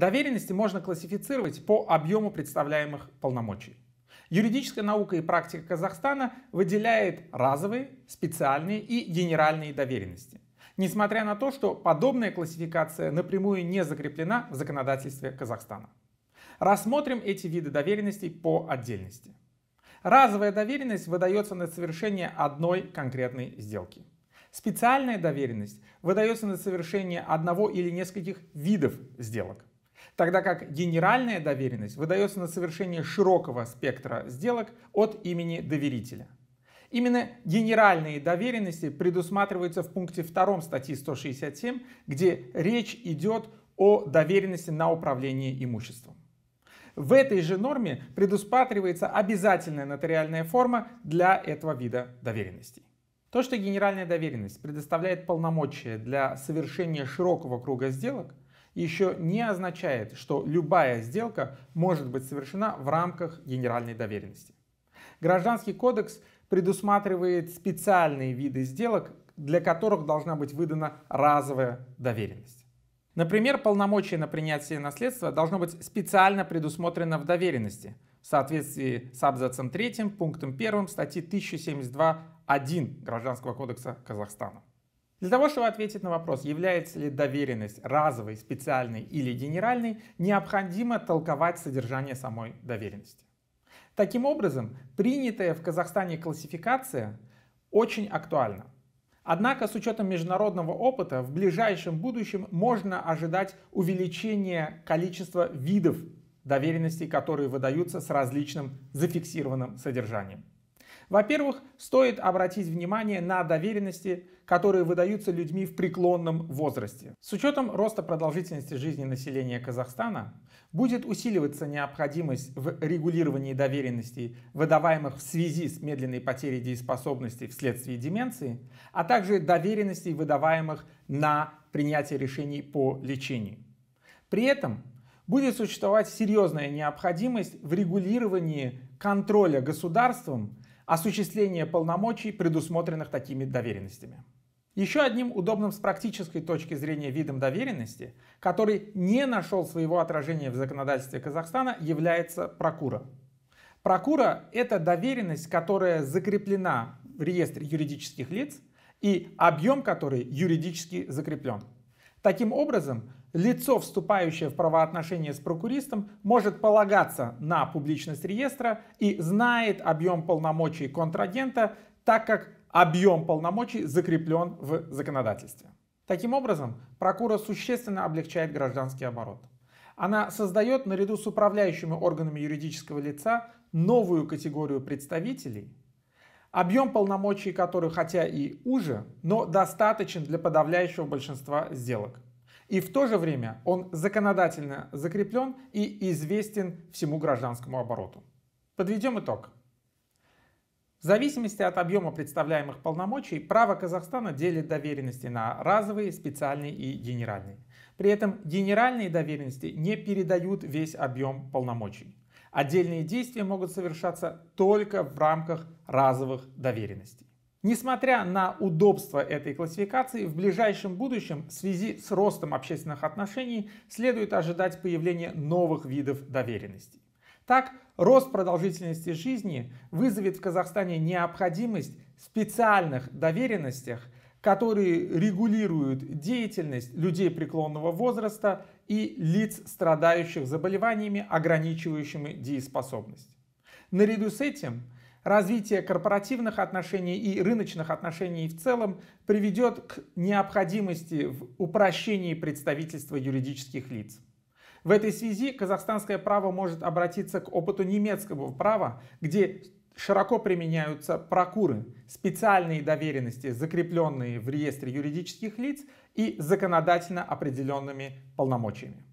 Доверенности можно классифицировать по объему представляемых полномочий. Юридическая наука и практика Казахстана выделяет разовые, специальные и генеральные доверенности. Несмотря на то, что подобная классификация напрямую не закреплена в законодательстве Казахстана. Рассмотрим эти виды доверенностей по отдельности. Разовая доверенность выдается на совершение одной конкретной сделки. Специальная доверенность выдается на совершение одного или нескольких видов сделок тогда как генеральная доверенность выдается на совершение широкого спектра сделок от имени доверителя. Именно генеральные доверенности предусматриваются в пункте 2 статьи 167, где речь идет о доверенности на управление имуществом. В этой же норме предусматривается обязательная нотариальная форма для этого вида доверенностей. То, что генеральная доверенность предоставляет полномочия для совершения широкого круга сделок – еще не означает, что любая сделка может быть совершена в рамках генеральной доверенности. Гражданский кодекс предусматривает специальные виды сделок, для которых должна быть выдана разовая доверенность. Например, полномочия на принятие наследства должно быть специально предусмотрено в доверенности в соответствии с абзацем 3, пунктом 1 статьи 1072.1 Гражданского кодекса Казахстана. Для того, чтобы ответить на вопрос, является ли доверенность разовой, специальной или генеральной, необходимо толковать содержание самой доверенности. Таким образом, принятая в Казахстане классификация очень актуальна. Однако с учетом международного опыта в ближайшем будущем можно ожидать увеличения количества видов доверенностей, которые выдаются с различным зафиксированным содержанием. Во-первых, стоит обратить внимание на доверенности, которые выдаются людьми в преклонном возрасте. С учетом роста продолжительности жизни населения Казахстана будет усиливаться необходимость в регулировании доверенностей, выдаваемых в связи с медленной потерей дееспособности вследствие деменции, а также доверенностей, выдаваемых на принятие решений по лечению. При этом будет существовать серьезная необходимость в регулировании контроля государством осуществление полномочий, предусмотренных такими доверенностями. Еще одним удобным с практической точки зрения видом доверенности, который не нашел своего отражения в законодательстве Казахстана, является прокура. Прокура – это доверенность, которая закреплена в реестре юридических лиц и объем которой юридически закреплен. Таким образом, лицо, вступающее в правоотношения с прокуристом, может полагаться на публичность реестра и знает объем полномочий контрагента, так как объем полномочий закреплен в законодательстве. Таким образом, прокура существенно облегчает гражданский оборот. Она создает наряду с управляющими органами юридического лица новую категорию представителей, объем полномочий которых хотя и уже, но достаточен для подавляющего большинства сделок – и в то же время он законодательно закреплен и известен всему гражданскому обороту. Подведем итог. В зависимости от объема представляемых полномочий, право Казахстана делит доверенности на разовые, специальные и генеральные. При этом генеральные доверенности не передают весь объем полномочий. Отдельные действия могут совершаться только в рамках разовых доверенностей. Несмотря на удобство этой классификации, в ближайшем будущем в связи с ростом общественных отношений следует ожидать появления новых видов доверенностей. Так, рост продолжительности жизни вызовет в Казахстане необходимость специальных доверенностях, которые регулируют деятельность людей преклонного возраста и лиц, страдающих заболеваниями, ограничивающими дееспособность. Наряду с этим – развитие корпоративных отношений и рыночных отношений в целом приведет к необходимости в упрощении представительства юридических лиц. В этой связи казахстанское право может обратиться к опыту немецкого права, где широко применяются прокуры, специальные доверенности, закрепленные в реестре юридических лиц и законодательно определенными полномочиями.